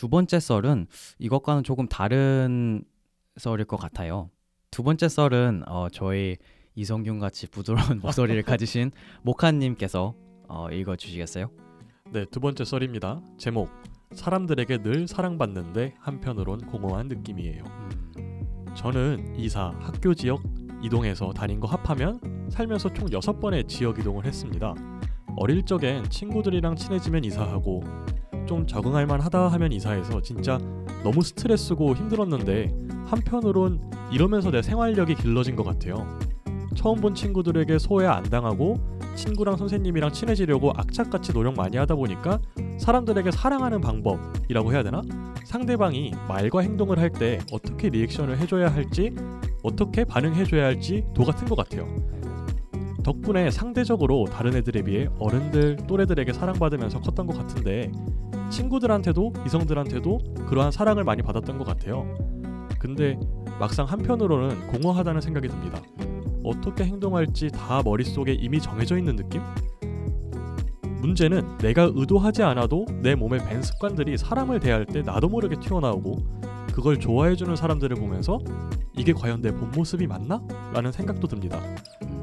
두 번째 썰은 이것과는 조금 다른 썰일 것 같아요. 두 번째 썰은 어, 저희 이성균 같이 부드러운 목소리를 가지신 모카님께서 어, 읽어주시겠어요? 네, 두 번째 썰입니다. 제목 사람들에게 늘 사랑받는데 한편으론 공허한 느낌이에요. 음. 저는 이사, 학교 지역 이동해서 다닌 거 합하면 살면서 총 6번의 지역 이동을 했습니다. 어릴 적엔 친구들이랑 친해지면 이사하고 좀 적응할 만하다 하면 이사해서 진짜 너무 스트레스고 힘들었는데 한편으론 이러면서 내 생활력이 길러진 것 같아요. 처음 본 친구들에게 소외 안 당하고 친구랑 선생님이랑 친해지려고 악착같이 노력 많이 하다 보니까 사람들에게 사랑하는 방법이라고 해야 되나? 상대방이 말과 행동을 할 때 어떻게 리액션을 해줘야 할지 어떻게 반응해줘야 할지 도 같은 것 같아요. 덕분에 상대적으로 다른 애들에 비해 어른들 또래들에게 사랑받으면서 컸던 것 같은데 친구들한테도 이성들한테도 그러한 사랑을 많이 받았던 것 같아요. 근데 막상 한편으로는 공허하다는 생각이 듭니다. 어떻게 행동할지 다 머릿속에 이미 정해져 있는 느낌? 문제는 내가 의도하지 않아도 내 몸에 밴 습관들이 사람을 대할 때 나도 모르게 튀어나오고 그걸 좋아해주는 사람들을 보면서 이게 과연 내 본 모습이 맞나? 라는 생각도 듭니다.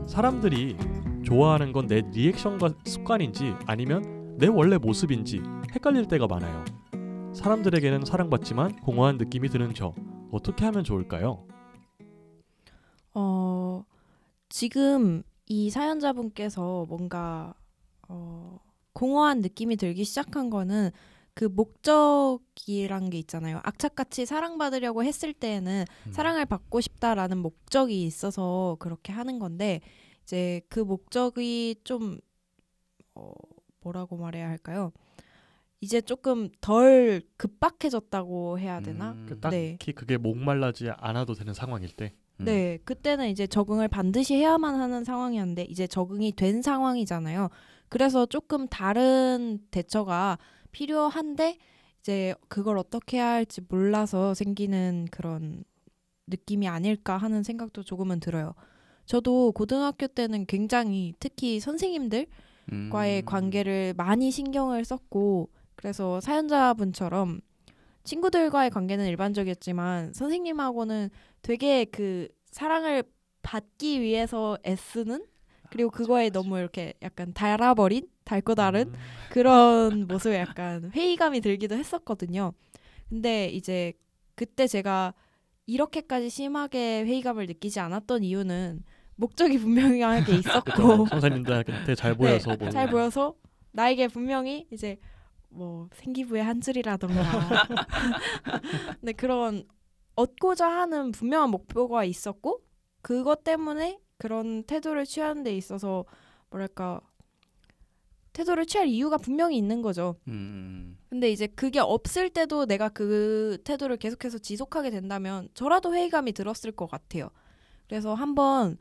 사람들이 좋아하는 건 내 리액션과 습관인지 아니면 내 원래 모습인지 헷갈릴 때가 많아요. 사람들에게는 사랑받지만 공허한 느낌이 드는 저 어떻게 하면 좋을까요? 어 지금 이 사연자분께서 뭔가 어, 공허한 느낌이 들기 시작한 거는 그 목적이란 게 있잖아요. 악착같이 사랑받으려고 했을 때에는 음. 사랑을 받고 싶다라는 목적이 있어서 그렇게 하는 건데 이제 그 목적이 좀 어, 뭐라고 말해야 할까요? 이제 조금 덜 급박해졌다고 해야 되나? 음, 그 딱히 네. 그게 목말라지 않아도 되는 상황일 때. 음. 네, 그때는 이제 적응을 반드시 해야만 하는 상황이었는데 이제 적응이 된 상황이잖아요. 그래서 조금 다른 대처가 필요한데 이제 그걸 어떻게 해야 할지 몰라서 생기는 그런 느낌이 아닐까 하는 생각도 조금은 들어요. 저도 고등학교 때는 굉장히 특히 선생님들과의 음. 관계를 많이 신경을 썼고 그래서 사연자분처럼 친구들과의 관계는 일반적이었지만 선생님하고는 되게 그 사랑을 받기 위해서 애쓰는 그리고 그거에 너무 이렇게 약간 달아버린 달고 다른 음. 그런 모습에 약간 회의감이 들기도 했었거든요. 근데 이제 그때 제가 이렇게까지 심하게 회의감을 느끼지 않았던 이유는 목적이 분명하게 있었고 선생님들한테 잘 보여서 네, 잘 보여서 나에게 분명히 이제 뭐 생기부의 한 줄이라던가 근데 그런 얻고자 하는 분명한 목표가 있었고 그것 때문에 그런 태도를 취하는 데 있어서 뭐랄까 태도를 취할 이유가 분명히 있는 거죠. 음, 음, 음. 근데 이제 그게 없을 때도 내가 그 태도를 계속해서 지속하게 된다면 저라도 회의감이 들었을 것 같아요. 그래서 한번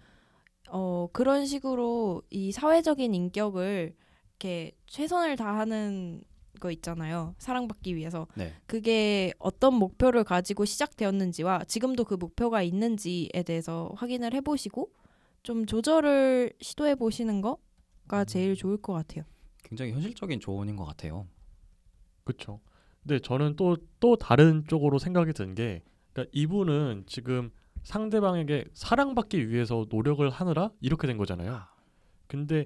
어 그런 식으로 이 사회적인 인격을 이렇게 최선을 다하는 거 있잖아요. 사랑받기 위해서. 네. 그게 어떤 목표를 가지고 시작되었는지와 지금도 그 목표가 있는지에 대해서 확인을 해보시고 좀 조절을 시도해 보시는 거가 음. 제일 좋을 것 같아요. 굉장히 현실적인 조언인 것 같아요. 그렇죠. 근데 저는 또 또 다른 쪽으로 생각이 든게 그러니까 이분은 지금 상대방에게 사랑받기 위해서 노력을 하느라 이렇게 된 거잖아요. 아. 근데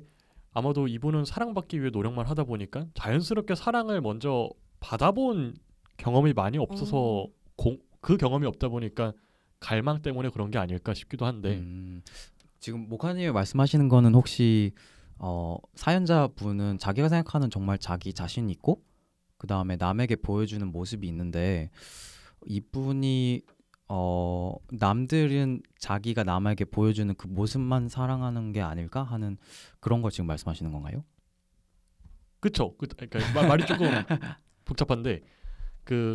아마도 이분은 사랑받기 위해 노력만 하다 보니까 자연스럽게 사랑을 먼저 받아본 경험이 많이 없어서 음. 공, 그 경험이 없다 보니까 갈망 때문에 그런 게 아닐까 싶기도 한데 음. 지금 목사님이 말씀하시는 거는 혹시 어, 사연자 분은 자기가 생각하는 정말 자기 자신 있고 그 다음에 남에게 보여주는 모습이 있는데 이분이 어, 남들은 자기가 남에게 보여주는 그 모습만 사랑하는 게 아닐까 하는 그런 걸 지금 말씀하시는 건가요? 그쵸. 그, 그러니까 말이 조금 복잡한데 그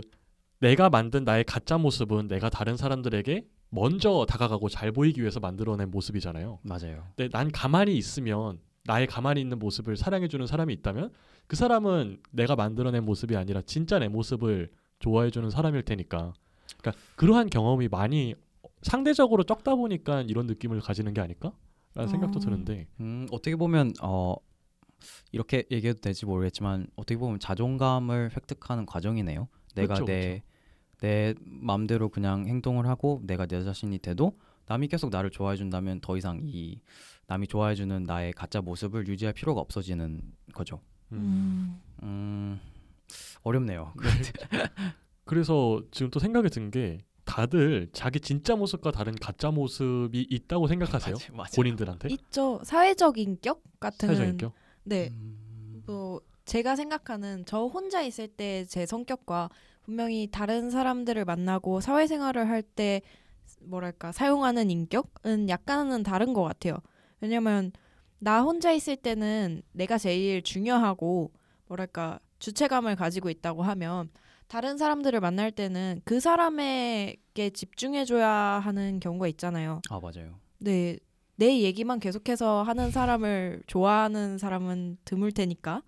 내가 만든 나의 가짜 모습은 내가 다른 사람들에게 먼저 다가가고 잘 보이기 위해서 만들어낸 모습이잖아요. 맞아요. 근데 난 가만히 있으면 나의 가만히 있는 모습을 사랑해주는 사람이 있다면 그 사람은 내가 만들어낸 모습이 아니라 진짜 내 모습을 좋아해주는 사람일 테니까. 그러니까 그러한 경험이 많이 상대적으로 적다 보니까 이런 느낌을 가지는 게 아닐까라는 어... 생각도 음. 드는데. 음, 어떻게 보면 어, 이렇게 얘기해도 될지 모르겠지만 어떻게 보면 자존감을 획득하는 과정이네요. 내가 그쵸, 내 그쵸. 내 마음대로 그냥 행동을 하고 내가 내 자신이 돼도 남이 계속 나를 좋아해 준다면 더 이상 이 남이 좋아해 주는 나의 가짜 모습을 유지할 필요가 없어지는 거죠. 음, 음 어렵네요. 네. 그래서 지금 또 생각이 든 게 다들 자기 진짜 모습과 다른 가짜 모습이 있다고 생각하세요? 맞아, 맞아. 본인들한테? 있죠. 사회적 인격 같은 사회적 인격? 네. 음... 뭐 제가 생각하는 저 혼자 있을 때 제 성격과 분명히 다른 사람들을 만나고 사회생활을 할 때 뭐랄까 사용하는 인격은 약간은 다른 것 같아요. 왜냐면 나 혼자 있을 때는 내가 제일 중요하고 뭐랄까 주체감을 가지고 있다고 하면 다른 사람들을 만날 때는 그 사람에게 집중해줘야 하는 경우가 있잖아요. 아 맞아요. 네, 내 얘기만 계속해서 하는 사람을 좋아하는 사람은 드물 테니까.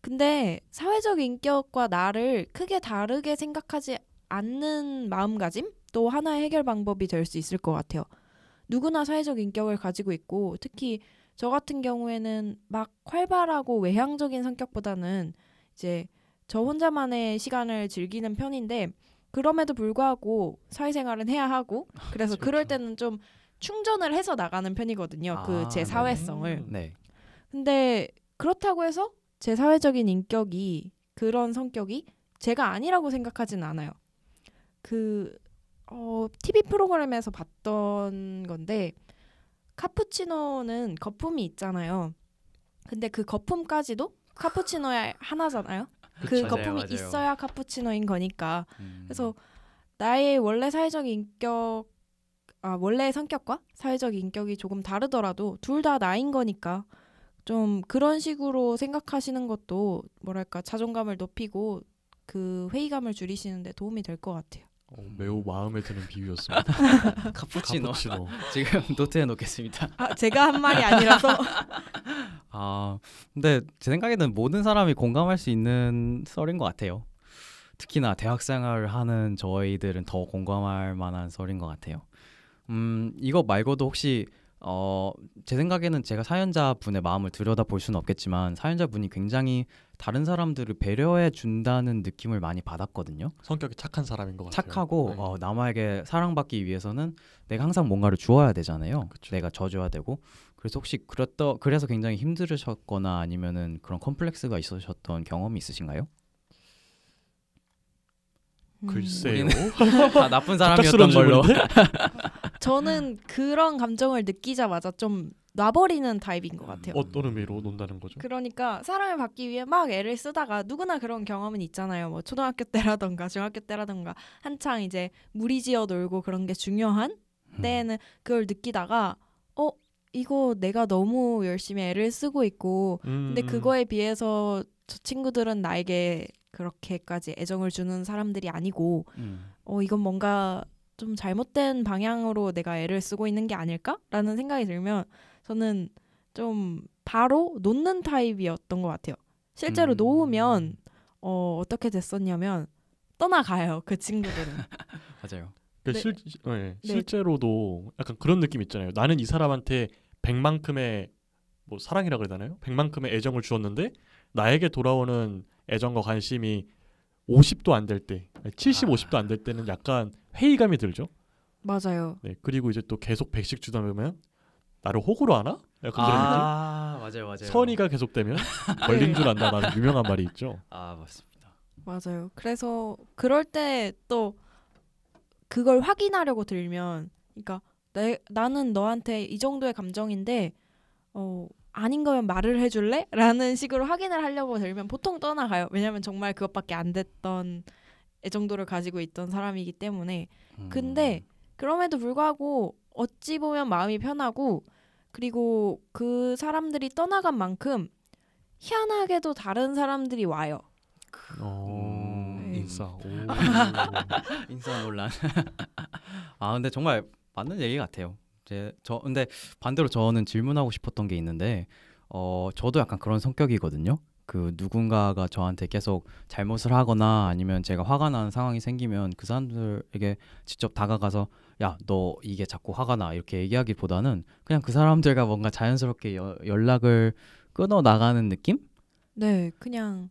근데 사회적 인격과 나를 크게 다르게 생각하지 않는 마음가짐? 또 하나의 해결 방법이 될 수 있을 것 같아요. 누구나 사회적 인격을 가지고 있고 특히 저 같은 경우에는 막 활발하고 외향적인 성격보다는 이제 저 혼자만의 시간을 즐기는 편인데 그럼에도 불구하고 사회생활은 해야 하고 아, 그래서 그렇죠. 그럴 때는 좀 충전을 해서 나가는 편이거든요. 그 아, 그제 네. 사회성을. 네. 근데 그렇다고 해서 제 사회적인 인격이 그런 성격이 제가 아니라고 생각하진 않아요. 그 어, TV 프로그램에서 봤던 건데 카푸치노는 거품이 있잖아요. 근데 그 거품까지도 카푸치노의 하나잖아요. 그 맞아요, 거품이 맞아요. 있어야 카푸치노인 거니까. 음. 그래서 나의 원래 사회적 인격 아 원래의 성격과 사회적 인격이 조금 다르더라도 둘 다 나인 거니까 좀 그런 식으로 생각하시는 것도 뭐랄까 자존감을 높이고 그 회의감을 줄이시는데 도움이 될 것 같아요. 어, 매우 마음에 드는 비유였습니다. 카푸치노. 카푸치노. 지금 노트에 놓겠습니다. 아, 제가 한 말이 아니라서. 아, 근데 제 생각에는 모든 사람이 공감할 수 있는 썰인 것 같아요. 특히나 대학 생활을 하는 저희들은 더 공감할 만한 썰인 것 같아요. 음, 이거 말고도 혹시 어, 제 생각에는 제가 사연자분의 마음을 들여다 볼 수는 없겠지만 사연자분이 굉장히 다른 사람들을 배려해 준다는 느낌을 많이 받았거든요. 성격이 착한 사람인 것 같아요. 착하고 네. 어, 남에게 사랑받기 위해서는 내가 항상 뭔가를 주어야 되잖아요. 그쵸. 내가 져줘야 되고 그래서 혹시 그랬더 그래서 굉장히 힘들으셨거나 아니면은 그런 컴플렉스가 있으셨던 경험이 있으신가요? 음. 글쎄요. 다 나쁜 사람이었던 걸로. 저는 음. 그런 감정을 느끼자마자 좀 놔버리는 타입인 것 같아요. 음, 어떤 의미로 논다는 거죠? 그러니까 사람을 받기 위해 막 애를 쓰다가 누구나 그런 경험은 있잖아요. 뭐 초등학교 때라던가 중학교 때라던가 한창 이제 무리지어 놀고 그런 게 중요한 음. 때에는 그걸 느끼다가 어 이거 내가 너무 열심히 애를 쓰고 있고 근데 그거에 비해서 저 친구들은 나에게 그렇게까지 애정을 주는 사람들이 아니고 어 이건 뭔가 좀 잘못된 방향으로 내가 애를 쓰고 있는 게 아닐까라는 생각이 들면 저는 좀 바로 놓는 타입이었던 것 같아요. 실제로 음. 놓으면 어, 어떻게 됐었냐면 떠나가요 그 친구들은. 맞아요. 그 네. 실, 어, 네. 실제로도 약간 그런 느낌 있잖아요. 나는 이 사람한테 백만큼의 뭐 사랑이라 고 그러잖아요. 백만큼의 애정을 주었는데 나에게 돌아오는 애정과 관심이 50도 안 될 때, 70, 50도 안 될 때는 약간 회의감이 들죠. 맞아요. 네, 그리고 이제 또 계속 백식 주다 보면 나를 호구로 하나? 약간 그런 아, 느 맞아요, 맞아요. 선의가 계속되면 걸린 네. 줄 안다라는 유명한 말이 있죠. 아, 맞습니다. 맞아요. 그래서 그럴 때 또 그걸 확인하려고 들면, 그러니까 내, 나는 너한테 이 정도의 감정인데, 어, 아닌 거면 말을 해줄래? 라는 식으로 확인을 하려고 들면 보통 떠나가요. 왜냐면 정말 그것밖에 안 됐던 애정도를 가지고 있던 사람이기 때문에. 음. 근데 그럼에도 불구하고 어찌 보면 마음이 편하고 그리고 그 사람들이 떠나간 만큼 희한하게도 다른 사람들이 와요. 어, 오, 네. 인싸. 인싸 논란. 아 근데 정말 맞는 얘기 같아요. 제, 저 근데 반대로 저는 질문하고 싶었던 게 있는데 어 저도 약간 그런 성격이거든요. 그 누군가가 저한테 계속 잘못을 하거나 아니면 제가 화가 나는 상황이 생기면 그 사람들에게 직접 다가가서 야너 이게 자꾸 화가 나 이렇게 얘기하기보다는 그냥 그 사람들과 뭔가 자연스럽게 여, 연락을 끊어 나가는 느낌? 네, 그냥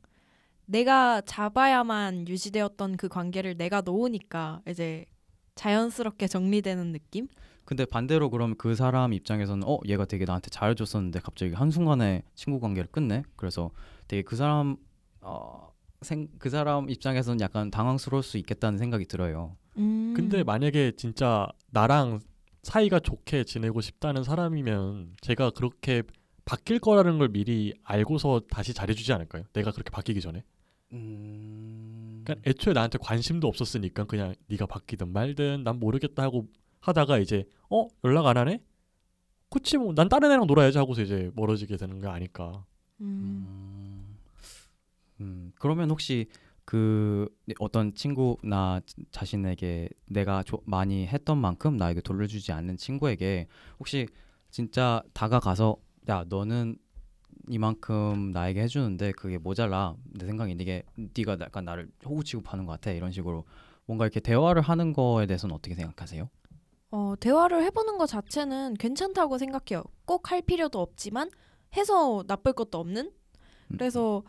내가 잡아야만 유지되었던 그 관계를 내가 놓으니까 이제 자연스럽게 정리되는 느낌? 근데 반대로 그러면그 사람 입장에서는 어 얘가 되게 나한테 잘해줬었는데 갑자기 한순간에 친구 관계를 끝내 그래서 되게 그 사람 어, 생, 그 사람 입장에서는 약간 당황스러울 수 있겠다는 생각이 들어요 음. 근데 만약에 진짜 나랑 사이가 좋게 지내고 싶다는 사람이면 제가 그렇게 바뀔 거라는 걸 미리 알고서 다시 잘해주지 않을까요? 내가 그렇게 바뀌기 전에. 음... 그러니까 애초에 나한테 관심도 없었으니까 그냥 네가 바뀌든 말든 난 모르겠다 하고 하다가 이제 어 연락 안 하네? 그치 뭐 난 다른 애랑 놀아야지 하고서 이제 멀어지게 되는 거 아닐까. 음. 음 그러면 혹시 그 어떤 친구나 자신에게 내가 조, 많이 했던 만큼 나에게 돌려주지 않는 친구에게 혹시 진짜 다가가서 야 너는 이만큼 나에게 해주는데 그게 모자라 내 생각엔 이게 네가 약간 나를 호구 치고파는것 같아 이런 식으로 뭔가 이렇게 대화를 하는 거에 대해서는 어떻게 생각하세요? 어, 대화를 해보는 것 자체는 괜찮다고 생각해요. 꼭 할 필요도 없지만 해서 나쁠 것도 없는. 음. 그래서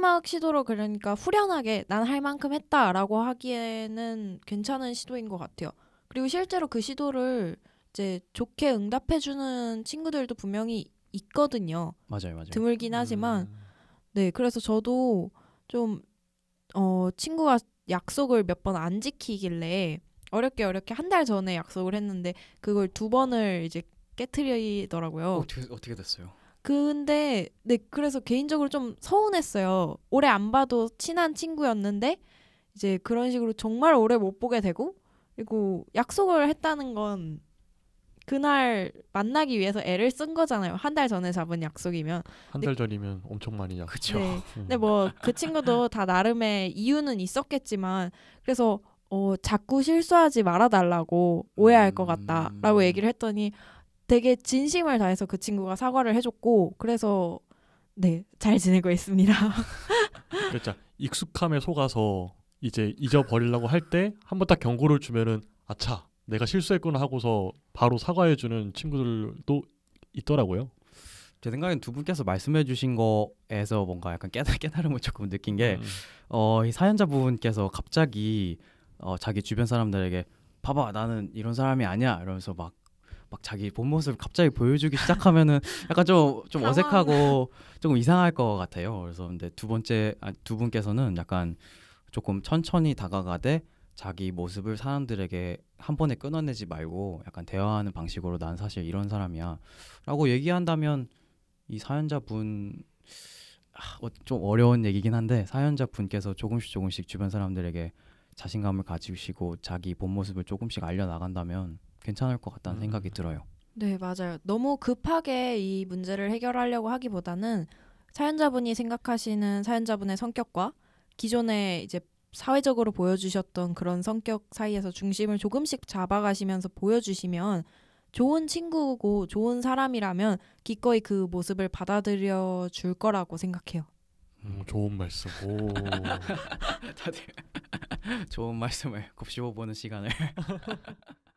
마지막 시도로 그러니까 후련하게 난 할 만큼 했다라고 하기에는 괜찮은 시도인 것 같아요. 그리고 실제로 그 시도를 이제 좋게 응답해주는 친구들도 분명히 있거든요. 맞아요, 맞아요. 드물긴 하지만 음. 네, 그래서 저도 좀 어, 친구가 약속을 몇 번 안 지키길래 어렵게 어렵게 한 달 전에 약속을 했는데 그걸 두 번을 이제 깨트리더라고요. 어, 어떻게 어떻게 됐어요? 근데 네 그래서 개인적으로 좀 서운했어요. 오래 안 봐도 친한 친구였는데 이제 그런 식으로 정말 오래 못 보게 되고 그리고 약속을 했다는 건 그날 만나기 위해서 애를 쓴 거잖아요. 한 달 전에 잡은 약속이면 한 달 전이면 엄청 많이 약속. 네. 음. 근데 뭐 그 친구도 다 나름의 이유는 있었겠지만 그래서 어, 자꾸 실수하지 말아달라고 오해할 것 같다라고 음. 얘기를 했더니 되게 진심을 다해서 그 친구가 사과를 해줬고 그래서 네 잘 지내고 있습니다. 그렇죠. 익숙함에 속아서 이제 잊어버리려고 할 때 한번딱 경고를 주면은 아차 내가 실수했구나 하고서 바로 사과해주는 친구들도 있더라고요. 제 생각엔 두 분께서 말씀해주신 거에서 뭔가 약간 깨달, 깨달음을 조금 느낀 게, 음. 어, 이 사연자분께서 갑자기 어, 자기 주변 사람들에게 봐봐 나는 이런 사람이 아니야 이러면서 막 막 자기 본 모습을 갑자기 보여주기 시작하면은 약간 좀 좀 어색하고 조금 이상할 것 같아요. 그래서 근데 두 번째 아, 두 분께서는 약간 조금 천천히 다가가되 자기 모습을 사람들에게 한 번에 끊어내지 말고 약간 대화하는 방식으로 난 사실 이런 사람이야라고 얘기한다면 이 사연자분 아, 어, 좀 어려운 얘기긴 한데 사연자분께서 조금씩 조금씩 주변 사람들에게 자신감을 가지시고 자기 본 모습을 조금씩 알려나간다면 괜찮을 것 같다는 음. 생각이 들어요. 네, 맞아요. 너무 급하게 이 문제를 해결하려고 하기보다는 사연자분이 생각하시는 사연자분의 성격과 기존에 이제 사회적으로 보여주셨던 그런 성격 사이에서 중심을 조금씩 잡아가시면서 보여주시면 좋은 친구고 좋은 사람이라면 기꺼이 그 모습을 받아들여 줄 거라고 생각해요. 음, 좋은 말씀. 오. 다들 좋은 말씀을 곱씹어보는 시간을